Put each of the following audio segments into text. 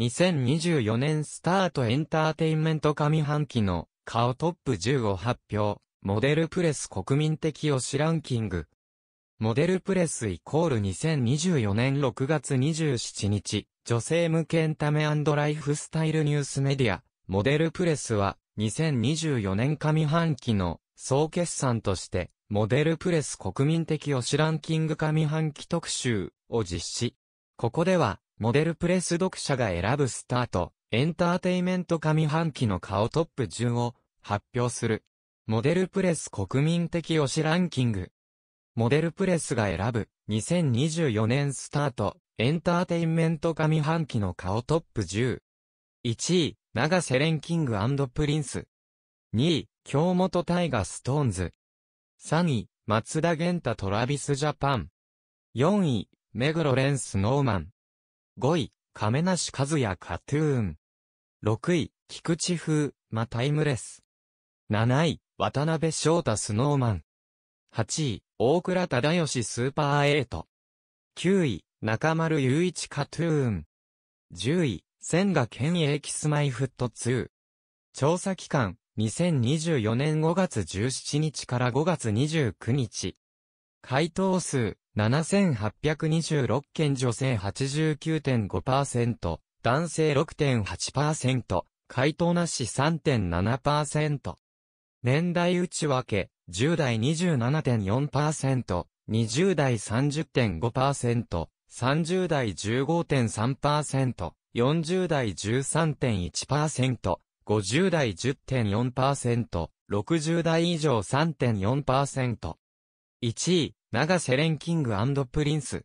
2024年スタートエンターテインメント上半期の顔トップ10を発表。モデルプレス国民的推しランキング。モデルプレスイコール2024年6月27日、女性向けエンタメライフスタイルニュースメディア、モデルプレスは2024年上半期の総決算として、モデルプレス国民的推しランキング上半期特集を実施。ここでは、モデルプレス読者が選ぶスタート、エンターテイメント上半期の顔トップ10を発表する。モデルプレス国民的推しランキング。モデルプレスが選ぶ2024年スタート、エンターテイメント上半期の顔トップ10。1位、長瀬廉キングプリンス。2位、京本大河ストーンズ。3位、松田玄太トラビスジャパン。4位、目黒ンスノーマン。5位、亀梨和也カトゥーン。6位、菊池風、まタイムレス。7位、渡辺翔太スノーマン。8位、大倉忠義スーパー8。9位、中丸雄一カトゥーン。10位、千賀健エキスマイフット2。調査期間、2024年5月17日から5月29日。回答数7826件女性89.5%、男性6.8%、回答なし3.7%。年代内訳、10代27.4%、20代30.5%、30代15.3%、40代13.1%、50代10.4%、60代以上3.4%。1位、長瀬廉キングプリンス。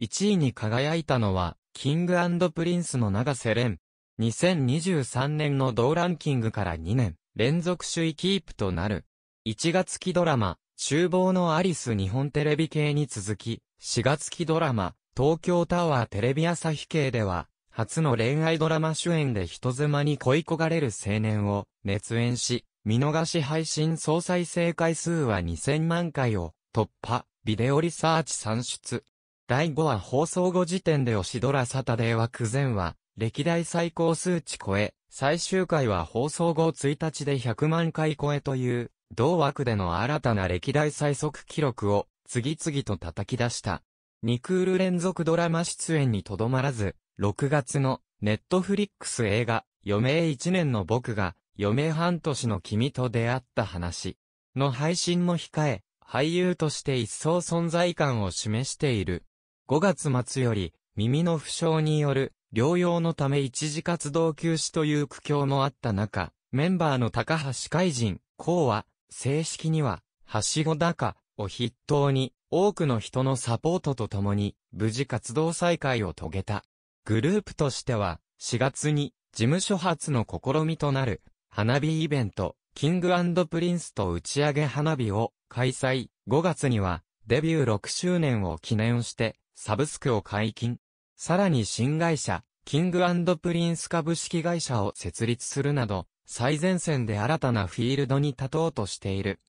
1位に輝いたのは、キングプリンスの長瀬廉。2023年の同ランキングから2年、連続首位キープとなる。1月期ドラマ、厨房のアリス日本テレビ系に続き、4月期ドラマ、東京タワーテレビ朝日系では、初の恋愛ドラマ主演で人妻に恋焦がれる青年を熱演し、見逃し配信総再生回数は2000万回を突破、ビデオリサーチ算出。第5話放送後時点でオシドラサタデーは苦前は、歴代最高数値超え、最終回は放送後1日で100万回超えという、同枠での新たな歴代最速記録を、次々と叩き出した。2クール連続ドラマ出演にとどまらず、6月の、ネットフリックス映画、余命1年の僕が、余命半年の君と出会った話の配信も控え、俳優として一層存在感を示している。5月末より、耳の負傷による療養のため一時活動休止という苦境もあった中、メンバーの高橋海人、こうは、正式には、はしごだかを筆頭に、多くの人のサポートとともに、無事活動再開を遂げた。グループとしては、4月に、事務所初の試みとなる、花火イベント、キングプリンスと打ち上げ花火を開催、5月には、デビュー6周年を記念して、サブスクを解禁。さらに新会社、キングプリンス株式会社を設立するなど、最前線で新たなフィールドに立とうとしている。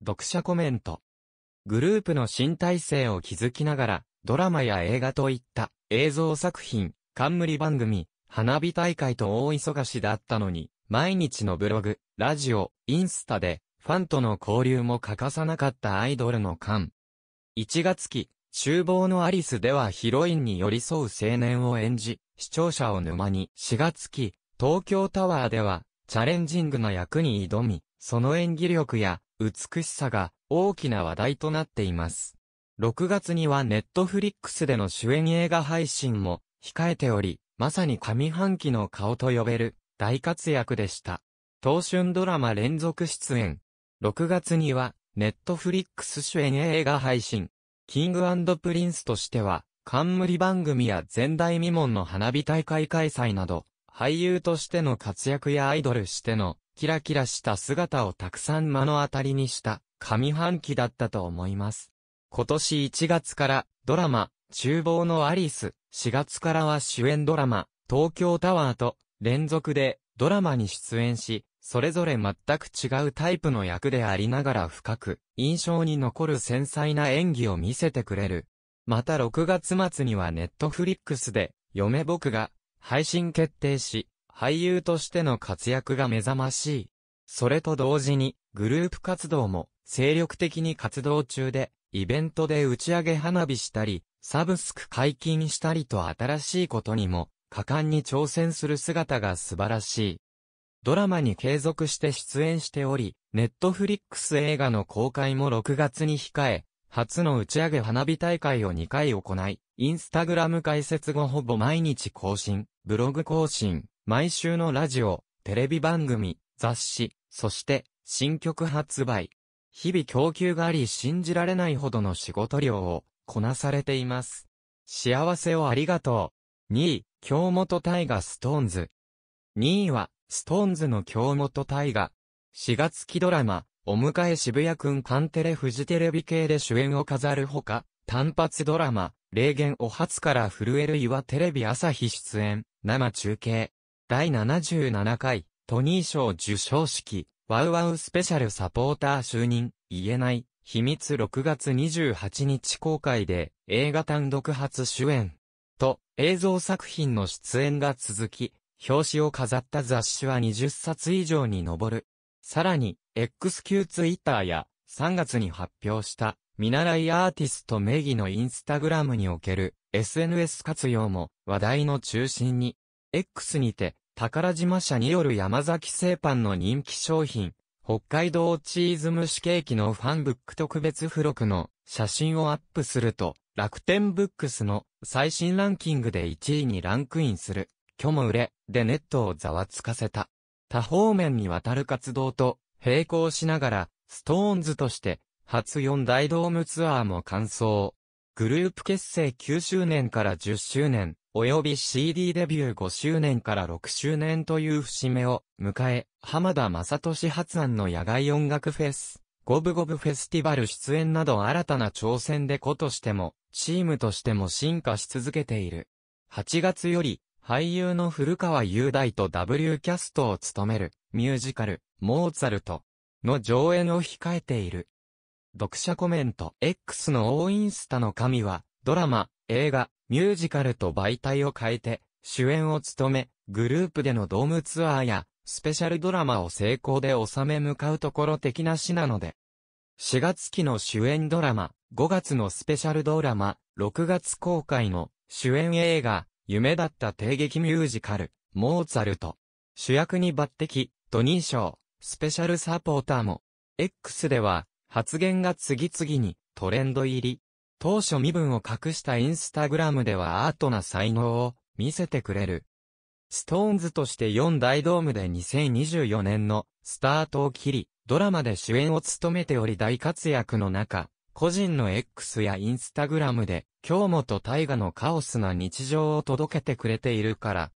読者コメント。グループの新体制を築きながら、ドラマや映画といった映像作品、冠番組、花火大会と大忙しだったのに、毎日のブログ、ラジオ、インスタでファンとの交流も欠かさなかったアイドルの間。1月期、厨房のアリスではヒロインに寄り添う青年を演じ、視聴者を沼に。4月期、東京タワーでは、チャレンジングな役に挑み、その演技力や美しさが大きな話題となっています。6月にはネットフリックスでの主演映画配信も控えており、まさに上半期の顔と呼べる大活躍でした。当春ドラマ連続出演、6月には、ネットフリックス主演映画配信。キングプリンスとしては、冠番組や前代未聞の花火大会開催など、俳優としての活躍やアイドルしての、キラキラした姿をたくさん目の当たりにした、上半期だったと思います。今年1月から、ドラマ、厨房のアリス、4月からは主演ドラマ、東京タワーと、連続で、ドラマに出演し、それぞれ全く違うタイプの役でありながら深く、印象に残る繊細な演技を見せてくれる。また6月末にはネットフリックスで、嫁僕が、配信決定し、俳優としての活躍が目覚ましい。それと同時に、グループ活動も、精力的に活動中で、イベントで打ち上げ花火したり、サブスク解禁したりと新しいことにも、果敢に挑戦する姿が素晴らしい。ドラマに継続して出演しており、ネットフリックス映画の公開も6月に控え、初の打ち上げ花火大会を2回行い、インスタグラム開設後ほぼ毎日更新、ブログ更新、毎週のラジオ、テレビ番組、雑誌、そして、新曲発売。日々供給があり信じられないほどの仕事量をこなされています。幸せをありがとう。2位、京本大河ストーンズ。2位は、ストーンズの京本大河。4月期ドラマ、お迎え渋谷くんカンテレフジテレビ系で主演を飾るほか、単発ドラマ、霊言お初から震える岩テレビ朝日出演、生中継。第77回、トニー賞受賞式、ワウワウスペシャルサポーター就任、言えない、秘密6月28日公開で、映画単独初主演。と、映像作品の出演が続き、表紙を飾った雑誌は20冊以上に上る。さらに、XQ ツイッターや3月に発表した見習いアーティスト名義のインスタグラムにおける SNS 活用も話題の中心に、X にて宝島社による山崎製パンの人気商品、北海道チーズ蒸しケーキのファンブック特別付録の写真をアップすると、楽天ブックスの最新ランキングで1位にランクインする。虚無売れ、でネットをざわつかせた。多方面にわたる活動と、並行しながら、ストーンズとして、初四大ドームツアーも完走。グループ結成9周年から10周年、及び CD デビュー5周年から6周年という節目を迎え、浜田正俊発案の野外音楽フェス、ゴブゴブフェスティバル出演など新たな挑戦で子としても、チームとしても進化し続けている。8月より、俳優の古川雄大と W キャストを務めるミュージカル、モーツァルトの上演を控えている。読者コメント X の大インスタの神は、ドラマ、映画、ミュージカルと媒体を変えて、主演を務め、グループでのドームツアーや、スペシャルドラマを成功で収め向かうところ的な詩なので。4月期の主演ドラマ、5月のスペシャルドラマ、6月公開の主演映画、夢だった帝劇ミュージカル、モーツァルト。主役に抜擢、ドニー賞、スペシャルサポーターも。X では、発言が次々にトレンド入り。当初身分を隠したインスタグラムではアートな才能を見せてくれる。ストーンズとして4大ドームで2024年のスタートを切り、ドラマで主演を務めており大活躍の中、個人の X やインスタグラムで、京本大河のカオスな日常を届けてくれているから。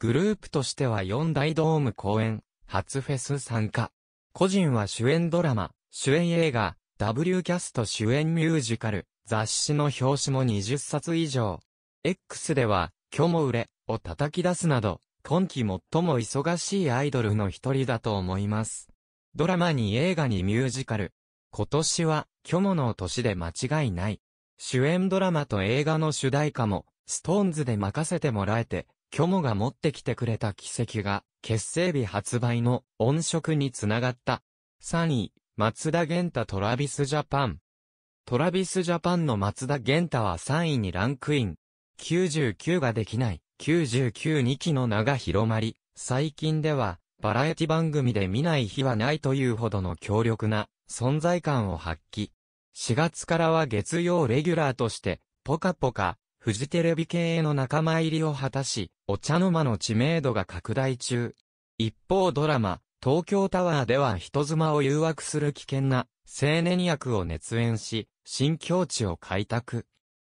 グループとしては4大ドーム公演、初フェス参加。個人は主演ドラマ、主演映画、W キャスト主演ミュージカル、雑誌の表紙も20冊以上。X では、今日も売れ、を叩き出すなど、今季最も忙しいアイドルの一人だと思います。ドラマに映画にミュージカル。今年は、虚無の年で間違いない。主演ドラマと映画の主題歌も、ストーンズで任せてもらえて、虚無が持ってきてくれた奇跡が、結成日発売の音色につながった。3位、松田玄太トラビスジャパン。トラビスジャパンの松田玄太は3位にランクイン。99ができない、992期の名が広まり、最近では、バラエティ番組で見ない日はないというほどの強力な存在感を発揮。4月からは月曜レギュラーとして、ポカポカ、フジテレビ系への仲間入りを果たし、お茶の間の知名度が拡大中。一方ドラマ、東京タワーでは人妻を誘惑する危険な青年役を熱演し、新境地を開拓。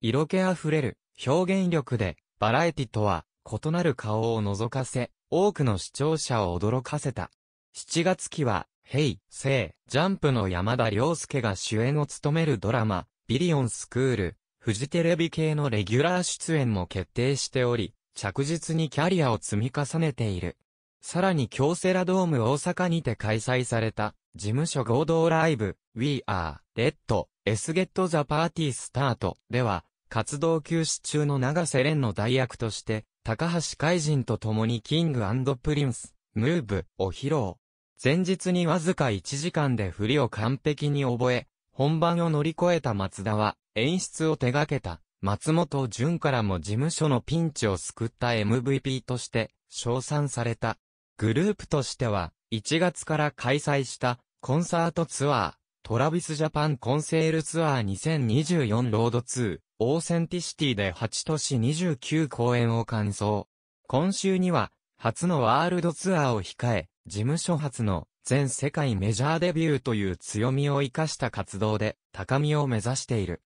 色気あふれる表現力で、バラエティとは異なる顔を覗かせ、多くの視聴者を驚かせた。7月期はヘイ、セイ、ジャンプの山田涼介が主演を務めるドラマ、ビリオンスクール、フジテレビ系のレギュラー出演も決定しており、着実にキャリアを積み重ねている。さらに京セラドーム大阪にて開催された、事務所合同ライブ、We Are, Red, S Get the Party Start では、活動休止中の長瀬廉の代役として、高橋海人と共にキングプリンス、ムーブを披露。前日にわずか1時間で振りを完璧に覚え、本番を乗り越えた松田は、演出を手掛けた、松本潤からも事務所のピンチを救った MVP として、賞賛された。グループとしては、1月から開催した、コンサートツアー、トラビスジャパンコンセールツアー2024ロード2、オーセンティシティで8都市29公演を完走。今週には、初のワールドツアーを控え、事務所初の全世界メジャーデビューという強みを生かした活動で高みを目指している。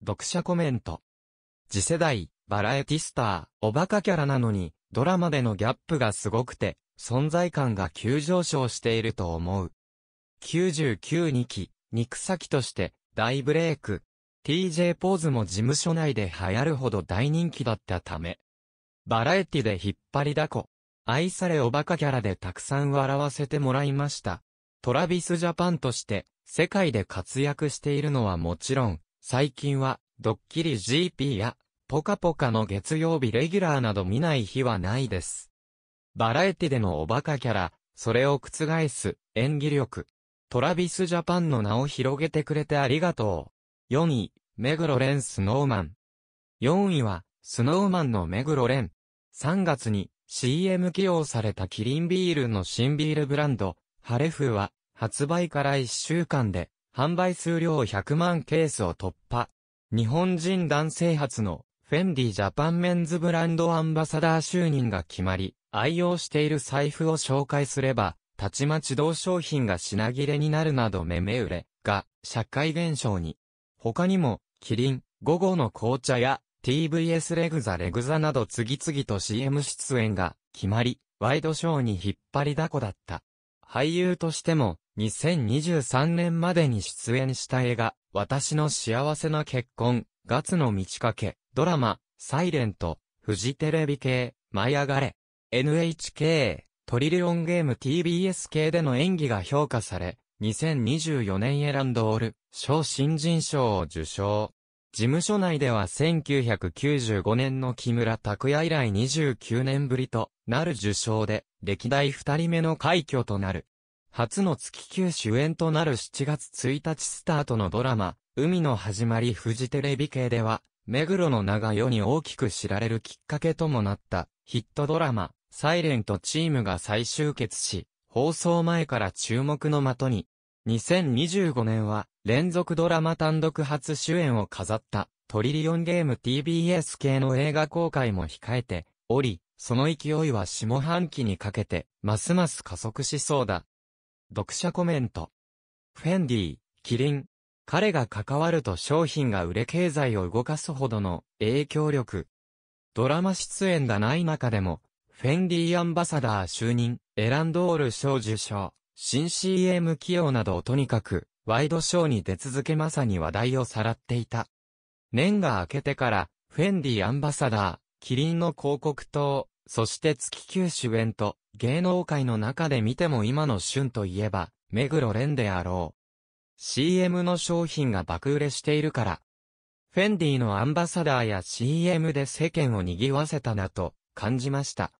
読者コメント。次世代、バラエティスター、おバカキャラなのに、ドラマでのギャップがすごくて、存在感が急上昇していると思う。992期、肉先として大ブレイク。TJ ポーズも事務所内で流行るほど大人気だったため。バラエティで引っ張りだこ。愛されおバカキャラでたくさん笑わせてもらいました。トラビスジャパンとして、世界で活躍しているのはもちろん、最近は、ドッキリ GP や、ポカポカの月曜日レギュラーなど見ない日はないです。バラエティでのおバカキャラ、それを覆す演技力。トラビスジャパンの名を広げてくれてありがとう。4位、目黒ン・スノーマン。4位は、スノーマンの目黒ン。3月に、CM 起用されたキリンビールの新ビールブランド、ハレフは、発売から1週間で、販売数量100万ケースを突破。日本人男性初の、フェンディジャパンメンズブランドアンバサダー就任が決まり、愛用している財布を紹介すれば、たちまち同商品が品切れになるなどめめ売れ、が、社会現象に。他にも、キリン、午後の紅茶や、TVS レグザレグザなど次々と CM 出演が決まり、ワイドショーに引っ張りだこだった。俳優としても、2023年までに出演した映画、私の幸せな結婚、ガツの満ち欠け、ドラマ、サイレント、フジテレビ系、舞い上がれ、NHK、トリリオンゲーム TBS 系での演技が評価され、2024年エランドオール、賞新人賞を受賞。事務所内では1995年の木村拓也以来29年ぶりとなる受賞で、歴代2人目の快挙となる。初の月級主演となる7月1日スタートのドラマ、海の始まりフジテレビ系では、目黒の名が世に大きく知られるきっかけともなったヒットドラマ、サイレントチームが再集結し、放送前から注目の的に、2025年は連続ドラマ単独初主演を飾った、トリリオンゲーム TBS 系の映画公開も控えており、その勢いは下半期にかけて、ますます加速しそうだ。読者コメント。フェンディ、キリン。彼が関わると商品が売れ経済を動かすほどの影響力。ドラマ出演がない中でも、フェンディアンバサダー就任、エランドール賞受賞、新 CM 起用などをとにかくワイドショーに出続けまさに話題をさらっていた。年が明けてから、フェンディアンバサダー、キリンの広告塔、そして月九主演と、芸能界の中で見ても今の旬といえば、目黒蓮であろう。CM の商品が爆売れしているから。フェンディのアンバサダーや CM で世間を賑わせたなと感じました。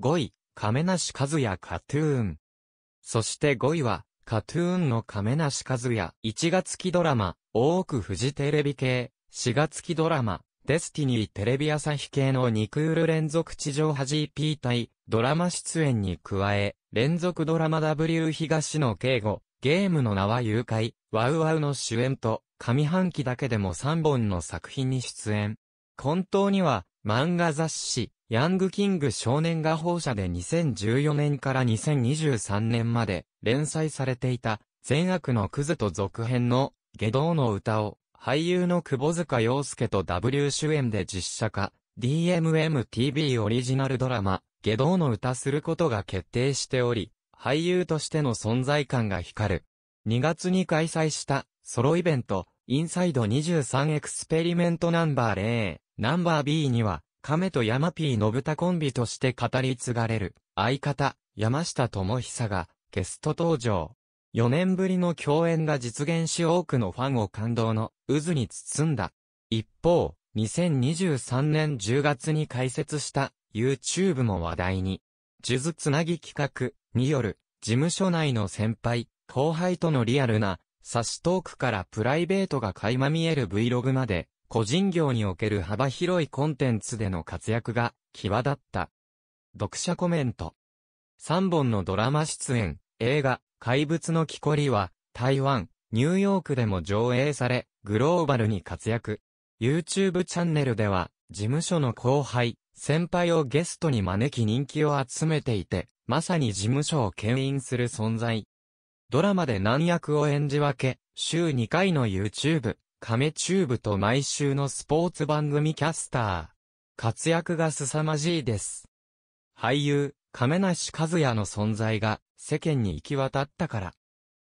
5位、亀梨和也カトゥーン。そして5位は、カトゥーンの亀梨和也、1月期ドラマ、大奥フジテレビ系、4月期ドラマ、デスティニーテレビ朝日系の2クール連続地上波 GP 対、ドラマ出演に加え、連続ドラマ W 東の敬語、ゲームの名は誘拐、ワウワウの主演と、上半期だけでも3本の作品に出演。本当には、漫画雑誌、ヤングキング少年画報社で2014年から2023年まで連載されていた善悪のクズと続編の下道の歌を俳優の窪塚洋介と W 主演で実写化 DMMTV オリジナルドラマ下道の歌することが決定しており俳優としての存在感が光る2月に開催したソロイベントインサイド23エクスペリメントナンバー0ナンバー B には亀と山 P 信太コンビとして語り継がれる、相方、山下智久が、ゲスト登場。4年ぶりの共演が実現し多くのファンを感動の渦に包んだ。一方、2023年10月に開設した YouTube も話題に。数珠つなぎ企画による事務所内の先輩、後輩とのリアルな差しトークからプライベートが垣間見える Vlog まで個人業における幅広いコンテンツでの活躍が際立った。読者コメント。3本のドラマ出演、映画、怪物の木こりは、台湾、ニューヨークでも上映され、グローバルに活躍。YouTube チャンネルでは、事務所の後輩、先輩をゲストに招き人気を集めていて、まさに事務所を牽引する存在。ドラマで難役を演じ分け、週2回の YouTube、亀チューブと毎週のスポーツ番組キャスター。活躍が凄まじいです。俳優、亀梨和也の存在が世間に行き渡ったから。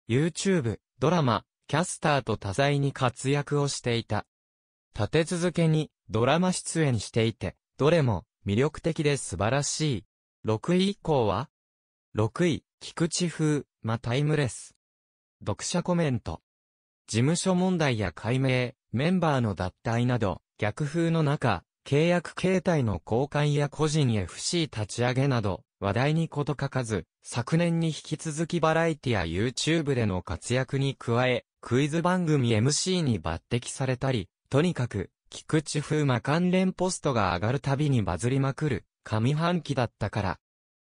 YouTube、ドラマ、キャスターと多彩に活躍をしていた。立て続けにドラマ出演していて、どれも魅力的で素晴らしい。6位以降は ?6 位、菊池風、まタイムレス。読者コメント。事務所問題や解明、メンバーの脱退など、逆風の中、契約形態の公開や個人 FC 立ち上げなど、話題に事欠かず、昨年に引き続きバラエティや YouTube での活躍に加え、クイズ番組 MC に抜擢されたり、とにかく、菊池風磨関連ポストが上がるたびにバズりまくる、上半期だったから。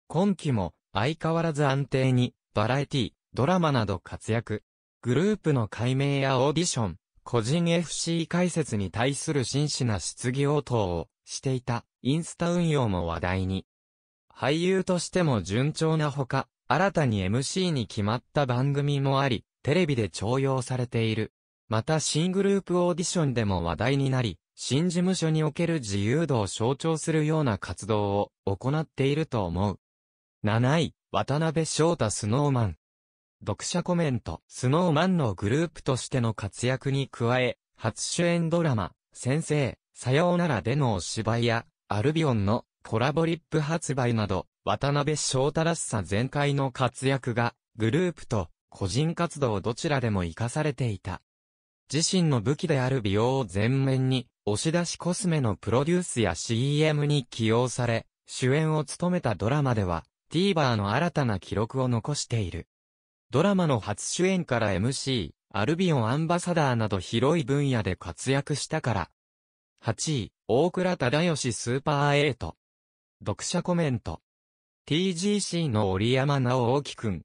今期も、相変わらず安定に、バラエティ、ドラマなど活躍。グループの解明やオーディション、個人 FC 解説に対する真摯な質疑応答をしていたインスタ運用も話題に。俳優としても順調なほか、新たに MC に決まった番組もあり、テレビで重用されている。また新グループオーディションでも話題になり、新事務所における自由度を象徴するような活動を行っていると思う。7位、渡辺翔太スノーマン。読者コメント、スノーマンのグループとしての活躍に加え、初主演ドラマ、先生、さようならでのお芝居や、アルビオンのコラボリップ発売など、渡辺翔太らしさ全開の活躍が、グループと個人活動どちらでも活かされていた。自身の武器である美容を全面に、押し出しコスメのプロデュースや CM に起用され、主演を務めたドラマでは、TVer の新たな記録を残している。ドラマの初主演から MC、アルビオンアンバサダーなど広い分野で活躍したから。8位、大倉忠義スーパー8。読者コメント。TGC の折山直大くん、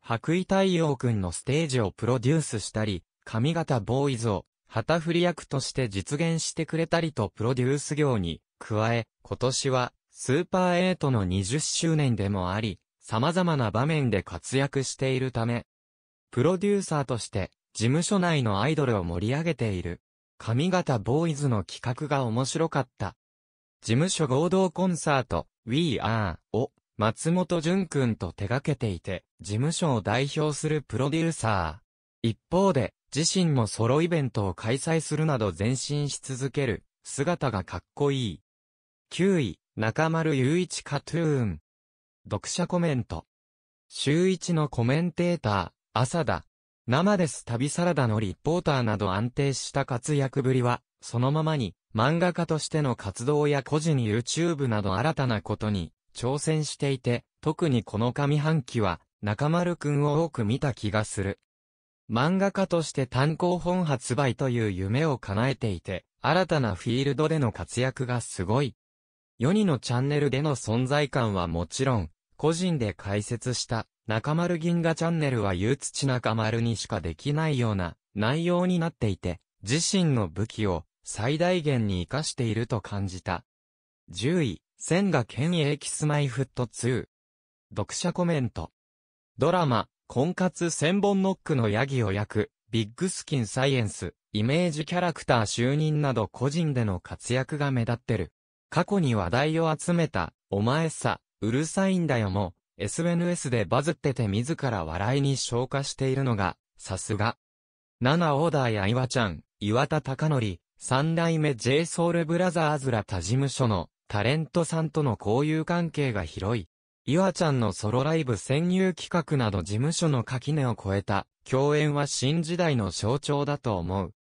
白衣太陽くんのステージをプロデュースしたり、髪型ボーイズを、旗振り役として実現してくれたりとプロデュース業に、加え、今年は、スーパー8の20周年でもあり、様々な場面で活躍しているため、プロデューサーとして事務所内のアイドルを盛り上げている。髪型ボーイズの企画が面白かった。事務所合同コンサート We Are を松本潤くんと手掛けていて、事務所を代表するプロデューサー。一方で、自身もソロイベントを開催するなど前進し続ける姿がかっこいい。9位、中丸雄一カトゥーン。読者コメント。週一のコメンテーター、朝だ。生です旅サラダのリポーターなど安定した活躍ぶりは、そのままに、漫画家としての活動や個人 YouTube など新たなことに挑戦していて、特にこの上半期は中丸くんを多く見た気がする。漫画家として単行本発売という夢を叶えていて、新たなフィールドでの活躍がすごい。4人のチャンネルでの存在感はもちろん、個人で解説した中丸銀河チャンネルは憂土中丸にしかできないような内容になっていて、自身の武器を最大限に活かしていると感じた。10位、千賀健英キスマイフット2。読者コメント。ドラマ、婚活千本ノックのヤギを焼く、ビッグスキンサイエンス、イメージキャラクター就任など個人での活躍が目立ってる。過去に話題を集めた、お前さ、うるさいんだよも、SNS でバズってて自ら笑いに消化しているのが、さすが。ナナオーダーや岩ちゃん、岩田隆則、三代目 j ソウルブラザーズら他事務所のタレントさんとの交友関係が広い。岩ちゃんのソロライブ潜入企画など事務所の垣根を超えた共演は新時代の象徴だと思う。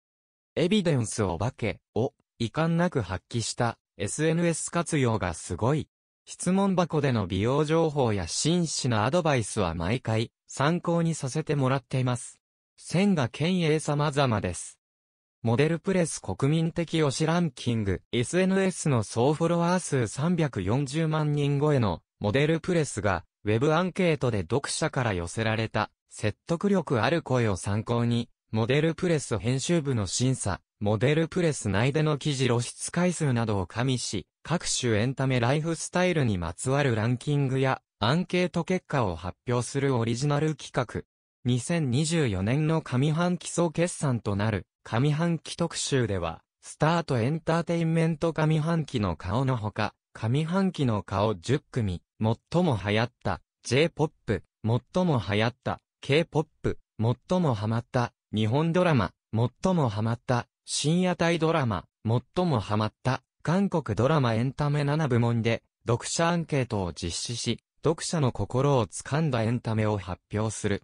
エビデンスお化けを遺憾なく発揮した SNS 活用がすごい。質問箱での美容情報や真摯なアドバイスは毎回参考にさせてもらっています。千賀県営様々です。モデルプレス国民的推しランキング SNS の総フォロワー数340万人超えのモデルプレスがウェブアンケートで読者から寄せられた説得力ある声を参考にモデルプレス編集部の審査、モデルプレス内での記事露出回数などを加味し、各種エンタメライフスタイルにまつわるランキングやアンケート結果を発表するオリジナル企画。2024年の上半期総決算となる上半期特集では、スタートエンターテインメント上半期の顔のほか、上半期の顔10組、最も流行った J-POP、最も流行った K-POP、最もハマった日本ドラマ、最もハマった、深夜帯ドラマ、最もハマった、韓国ドラマエンタメ7部門で、読者アンケートを実施し、読者の心をつかんだエンタメを発表する。